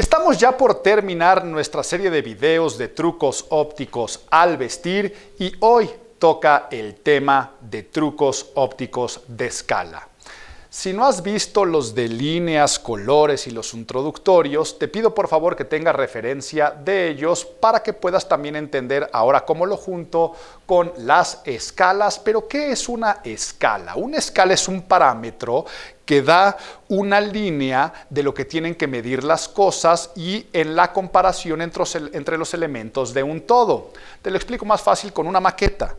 Estamos ya por terminar nuestra serie de videos de trucos ópticos al vestir y hoy toca el tema de trucos ópticos de escala. Si no has visto los de líneas, colores y los introductorios, te pido por favor que tengas referencia de ellos para que puedas también entender ahora cómo lo junto con las escalas. Pero, ¿qué es una escala? Una escala es un parámetro que da una línea de lo que tienen que medir las cosas y en la comparación entre, los elementos de un todo. Te lo explico más fácil con una maqueta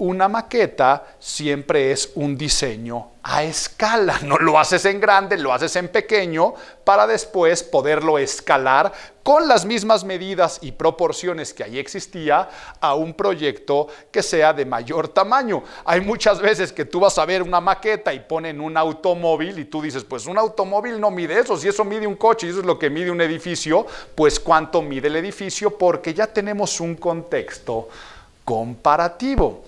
una maqueta siempre es un diseño a escala. No lo haces en grande, lo haces en pequeño para después poderlo escalar con las mismas medidas y proporciones que ahí existía a un proyecto que sea de mayor tamaño. Hay muchas veces que tú vas a ver una maqueta y ponen un automóvil y tú dices, pues un automóvil no mide eso, si eso mide un coche y eso es lo que mide un edificio, pues cuánto mide el edificio porque ya tenemos un contexto comparativo.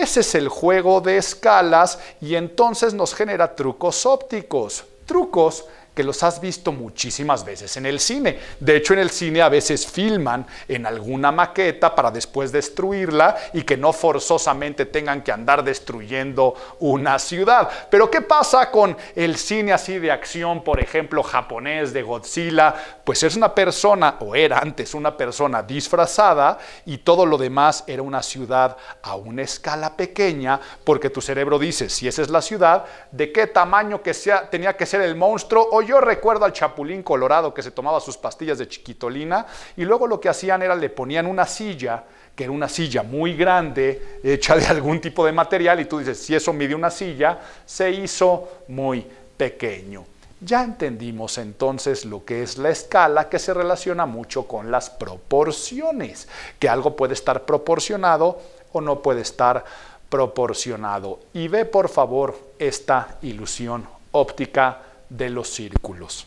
Ese es el juego de escalas y entonces nos genera trucos ópticos. Trucos que los has visto muchísimas veces en el cine. De hecho, en el cine a veces filman en alguna maqueta para después destruirla y que no forzosamente tengan que andar destruyendo una ciudad. Pero ¿qué pasa con el cine así de acción, por ejemplo, japonés de Godzilla? Pues es una persona, o era antes una persona disfrazada y todo lo demás era una ciudad a una escala pequeña, porque tu cerebro dice, si esa es la ciudad, ¿de qué tamaño que sea, tenía que ser el monstruo? yo recuerdo al Chapulín Colorado que se tomaba sus pastillas de chiquitolina y luego lo que hacían era le ponían una silla, que era una silla muy grande, hecha de algún tipo de material, y tú dices, si eso mide una silla, se hizo muy pequeño. Ya entendimos entonces lo que es la escala que se relaciona mucho con las proporciones, que algo puede estar proporcionado o no puede estar proporcionado. Y ve por favor esta ilusión óptica de los círculos.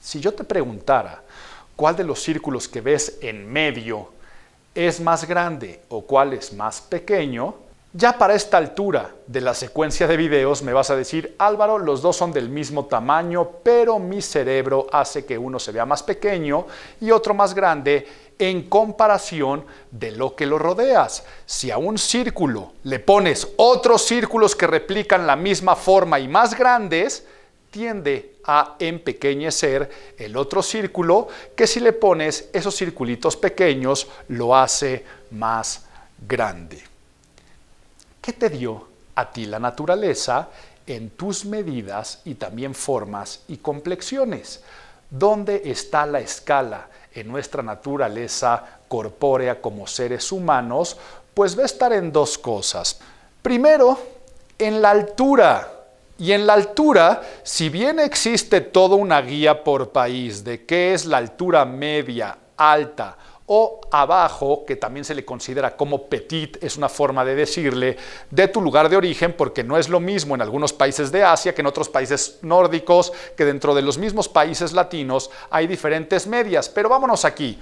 Si yo te preguntara cuál de los círculos que ves en medio es más grande o cuál es más pequeño, ya para esta altura de la secuencia de videos me vas a decir, Álvaro, los dos son del mismo tamaño, pero mi cerebro hace que uno se vea más pequeño y otro más grande en comparación de lo que lo rodeas. Si a un círculo le pones otros círculos que replican la misma forma y más grandes, tiende a empequeñecer el otro círculo que si le pones esos circulitos pequeños lo hace más grande. ¿Qué te dio a ti la naturaleza en tus medidas y también formas y complexiones? ¿Dónde está la escala en nuestra naturaleza corpórea como seres humanos? Pues va a estar en dos cosas. Primero, en la altura. Y en la altura, si bien existe toda una guía por país de qué es la altura media, alta o abajo, que también se le considera como petit, es una forma de decirle, de tu lugar de origen, porque no es lo mismo en algunos países de Asia que en otros países nórdicos, que dentro de los mismos países latinos hay diferentes medias. Pero vámonos aquí.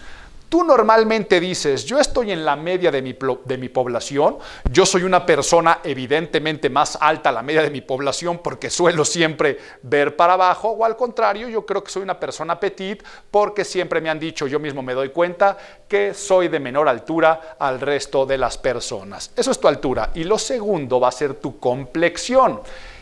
Tú normalmente dices, yo estoy en la media de mi, de mi población, yo soy una persona evidentemente más alta a la media de mi población porque suelo siempre ver para abajo, o al contrario, yo creo que soy una persona petit porque siempre me han dicho, yo mismo me doy cuenta que soy de menor altura al resto de las personas. Eso es tu altura. Y lo segundo va a ser tu complexión.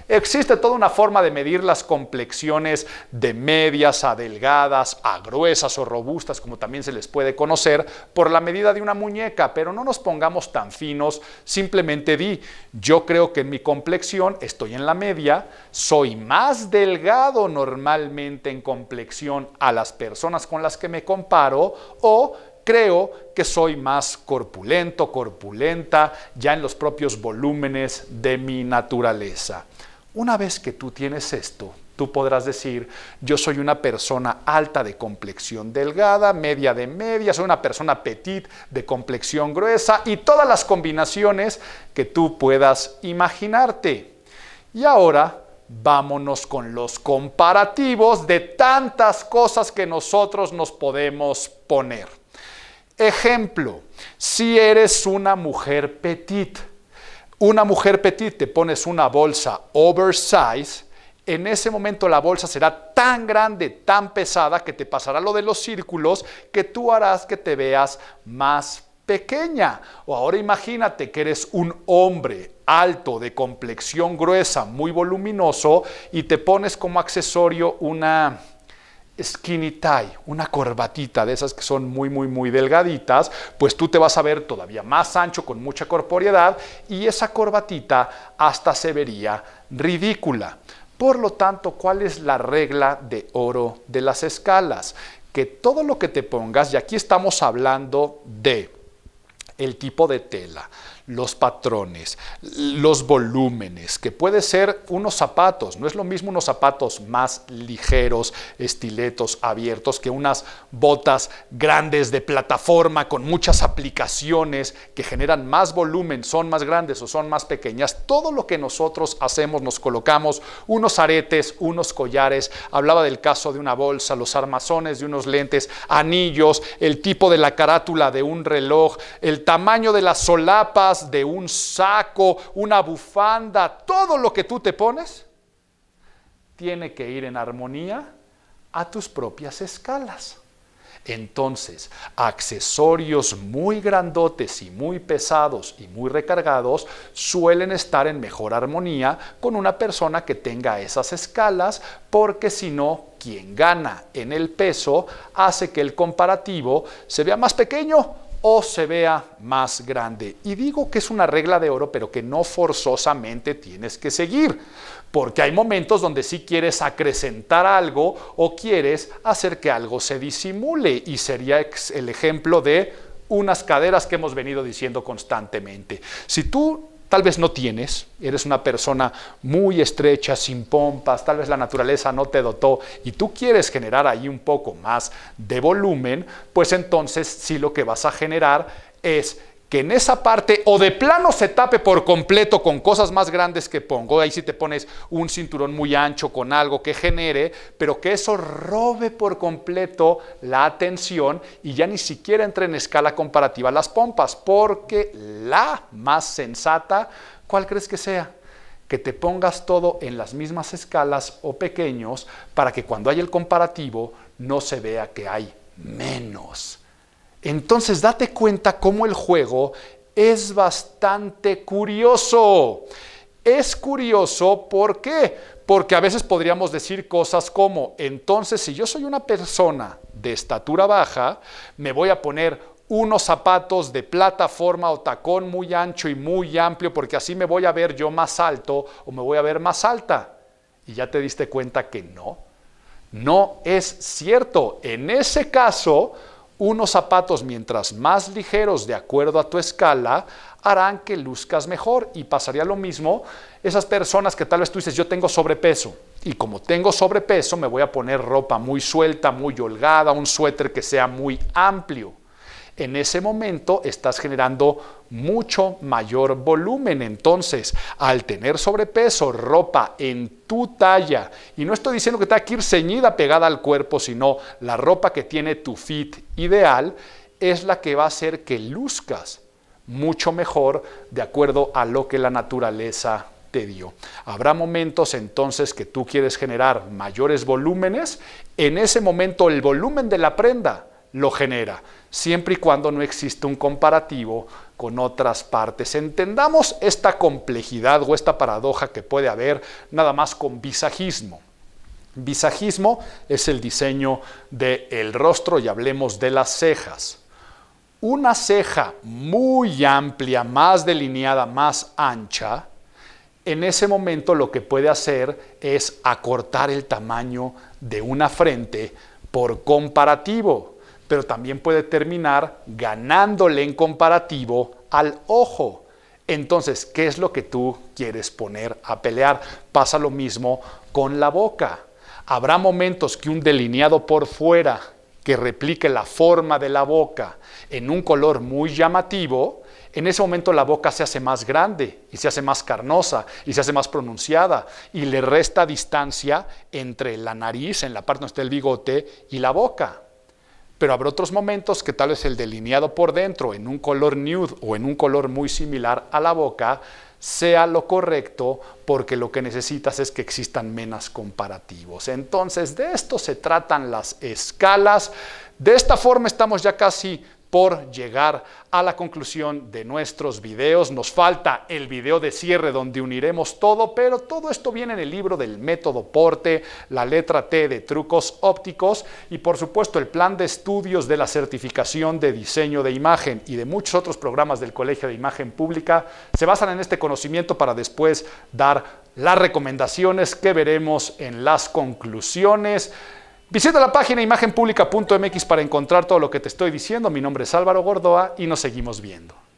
Existe toda una forma de medir las complexiones de medias a delgadas, a gruesas o robustas, como también se les puede conocer, por la medida de una muñeca, pero no nos pongamos tan finos, simplemente di, yo creo que en mi complexión estoy en la media, soy más delgado normalmente en complexión a las personas con las que me comparo o creo que soy más corpulento, corpulenta, ya en los propios volúmenes de mi naturaleza. Una vez que tú tienes esto, tú podrás decir, yo soy una persona alta de complexión delgada, media de media, soy una persona petit de complexión gruesa y todas las combinaciones que tú puedas imaginarte. Y ahora vámonos con los comparativos de tantas cosas que nosotros nos podemos poner. Ejemplo, si eres una mujer petit, una mujer petit te pones una bolsa oversize, en ese momento la bolsa será tan grande, tan pesada, que te pasará lo de los círculos, que tú harás que te veas más pequeña. O ahora imagínate que eres un hombre alto, de complexión gruesa, muy voluminoso, y te pones como accesorio una skinny tie, una corbatita de esas que son muy, muy, muy delgaditas, pues tú te vas a ver todavía más ancho, con mucha corporeidad, y esa corbatita hasta se vería ridícula. Por lo tanto, ¿cuál es la regla de oro de las escalas? Que todo lo que te pongas, y aquí estamos hablando de el tipo de tela, los patrones, los volúmenes, que puede ser unos zapatos, no es lo mismo unos zapatos más ligeros, estiletos, abiertos, que unas botas grandes de plataforma con muchas aplicaciones que generan más volumen, son más grandes o son más pequeñas. Todo lo que nosotros hacemos, nos colocamos unos aretes, unos collares, hablaba del caso de una bolsa, los armazones de unos lentes, anillos, el tipo de la carátula de un reloj, el tamaño de la solapa, de un saco, una bufanda, todo lo que tú te pones, tiene que ir en armonía a tus propias escalas. Entonces, accesorios muy grandotes y muy pesados y muy recargados suelen estar en mejor armonía con una persona que tenga esas escalas, porque si no, quien gana en el peso hace que el comparativo se vea más pequeño o se vea más grande. Y digo que es una regla de oro, pero que no forzosamente tienes que seguir, porque hay momentos donde sí quieres acrecentar algo o quieres hacer que algo se disimule y sería el ejemplo de unas caderas que hemos venido diciendo constantemente. Si tú Tal vez no tienes, eres una persona muy estrecha, sin pompas, tal vez la naturaleza no te dotó y tú quieres generar ahí un poco más de volumen, pues entonces sí lo que vas a generar es que en esa parte o de plano se tape por completo con cosas más grandes que pongo, ahí sí te pones un cinturón muy ancho con algo que genere, pero que eso robe por completo la atención y ya ni siquiera entre en escala comparativa las pompas, porque la más sensata, ¿cuál crees que sea? que te pongas todo en las mismas escalas o pequeños para que cuando hay el comparativo no se vea que hay menos. Entonces date cuenta cómo el juego es bastante curioso. Es curioso, ¿por qué? Porque a veces podríamos decir cosas como, entonces si yo soy una persona de estatura baja, me voy a poner unos zapatos de plataforma o tacón muy ancho y muy amplio, porque así me voy a ver yo más alto o me voy a ver más alta. Y ya te diste cuenta que no. No es cierto. En ese caso, unos zapatos mientras más ligeros de acuerdo a tu escala harán que luzcas mejor y pasaría lo mismo esas personas que tal vez tú dices yo tengo sobrepeso y como tengo sobrepeso me voy a poner ropa muy suelta, muy holgada, un suéter que sea muy amplio en ese momento estás generando mucho mayor volumen. Entonces, al tener sobrepeso, ropa en tu talla, y no estoy diciendo que tenga que ir ceñida, pegada al cuerpo, sino la ropa que tiene tu fit ideal, es la que va a hacer que luzcas mucho mejor de acuerdo a lo que la naturaleza te dio. Habrá momentos entonces que tú quieres generar mayores volúmenes, en ese momento el volumen de la prenda lo genera, siempre y cuando no existe un comparativo con otras partes. Entendamos esta complejidad o esta paradoja que puede haber nada más con visajismo. Visajismo es el diseño del rostro y hablemos de las cejas. Una ceja muy amplia, más delineada, más ancha, en ese momento lo que puede hacer es acortar el tamaño de una frente por comparativo pero también puede terminar ganándole en comparativo al ojo. Entonces, ¿qué es lo que tú quieres poner a pelear? Pasa lo mismo con la boca. Habrá momentos que un delineado por fuera que replique la forma de la boca en un color muy llamativo, en ese momento la boca se hace más grande y se hace más carnosa y se hace más pronunciada y le resta distancia entre la nariz, en la parte donde está el bigote, y la boca pero habrá otros momentos que tal vez el delineado por dentro en un color nude o en un color muy similar a la boca sea lo correcto porque lo que necesitas es que existan menos comparativos. Entonces, de esto se tratan las escalas. De esta forma estamos ya casi por llegar a la conclusión de nuestros videos. Nos falta el video de cierre donde uniremos todo, pero todo esto viene en el libro del método Porte, la letra T de trucos ópticos y por supuesto el plan de estudios de la certificación de diseño de imagen y de muchos otros programas del Colegio de Imagen Pública. Se basan en este conocimiento para después dar las recomendaciones que veremos en las conclusiones. Visita la página imagenpublica.mx para encontrar todo lo que te estoy diciendo. Mi nombre es Álvaro Gordoa y nos seguimos viendo.